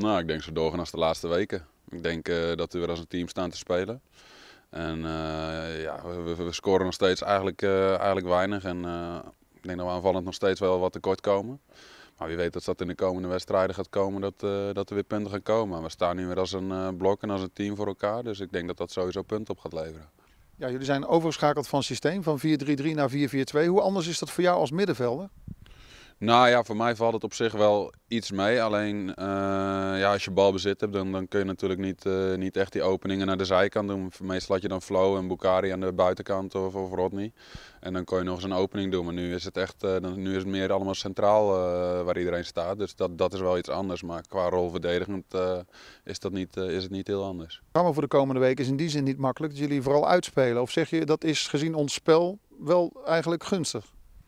Nou, ik denk zo doorgaan als de laatste weken. Ik denk eh, dat we weer als een team staan te spelen. En eh, ja, we, scoren nog steeds eigenlijk, eh, eigenlijk weinig. En ik denk dat we aanvallend nog steeds wel wat tekort komen. Maar wie weet dat dat in de komende wedstrijden gaat komen, dat, dat er weer punten gaan komen. We staan nu weer als een blok en als een team voor elkaar. Dus ik denk dat dat sowieso punten op gaat leveren. Ja, jullie zijn overgeschakeld van systeem, van 4-3-3 naar 4-4-2. Hoe anders is dat voor jou als middenvelder? Nou ja, voor mij valt het op zich wel iets mee. Alleen eh, ja, als je balbezit hebt, dan, dan kun je natuurlijk niet, eh, niet echt die openingen naar de zijkant doen. Meestal had je dan Flow en Bukari aan de buitenkant of, of Rodney. En dan kon je nog eens een opening doen. Maar nu is het echt eh, nu is het meer allemaal centraal waar iedereen staat. Dus dat, dat is wel iets anders. Maar qua rol verdedigend is, dat niet, is het niet heel anders. Het programma voor de komende week is in die zin niet makkelijk. Dat jullie vooral uitspelen. Of zeg je dat is gezien ons spel wel eigenlijk gunstig?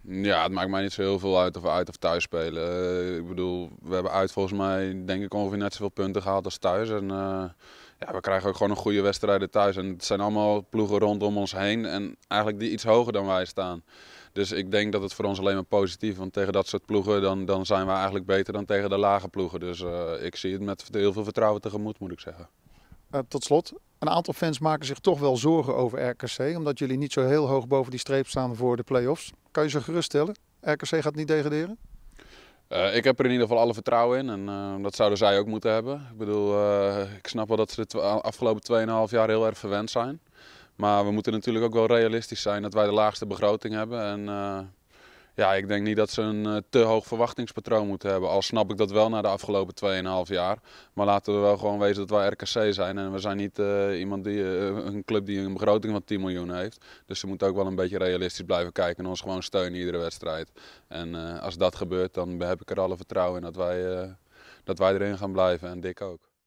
Ja, het maakt mij niet zo heel veel uit of we uit of thuis spelen. Eh, ik bedoel, we hebben uit volgens mij denk ik ongeveer net zoveel punten gehaald als thuis. En eh, ja, we krijgen ook gewoon een goede wedstrijden thuis. En het zijn allemaal ploegen rondom ons heen en eigenlijk die iets hoger dan wij staan. Dus ik denk dat het voor ons alleen maar positief is. Want tegen dat soort ploegen dan, dan zijn we eigenlijk beter dan tegen de lage ploegen. Dus eh, ik zie het met heel veel vertrouwen tegemoet, moet ik zeggen. tot slot, een aantal fans maken zich toch wel zorgen over RKC, omdat jullie niet zo heel hoog boven die streep staan voor de play-offs. Kan je ze geruststellen? RKC gaat niet degraderen? Eh, ik heb er in ieder geval alle vertrouwen in en eh, dat zouden zij ook moeten hebben. Ik bedoel, eh, ik snap wel dat ze de afgelopen 2,5 jaar heel erg verwend zijn. Maar we moeten natuurlijk ook wel realistisch zijn dat wij de laagste begroting hebben. En ja, ik denk niet dat ze een eh, te hoog verwachtingspatroon moeten hebben. Al snap ik dat wel na de afgelopen 2,5 jaar. Maar laten we wel gewoon wezen dat wij RKC zijn. En we zijn niet eh, iemand die, eh, een club die een begroting van 10 miljoen heeft. Dus ze moeten ook wel een beetje realistisch blijven kijken en ons gewoon steunen iedere wedstrijd. En als dat gebeurt, dan heb ik er alle vertrouwen in dat wij, dat wij erin gaan blijven. En Dick ook.